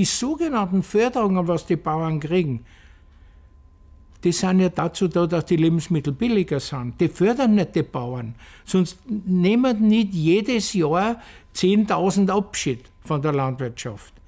die sogenannten Förderungen, was die Bauern kriegen, die sind ja dazu da, dass die Lebensmittel billiger sind. Die fördern nicht die Bauern. Sonst nehmen nicht jedes Jahr 10.000 Abschied von der Landwirtschaft.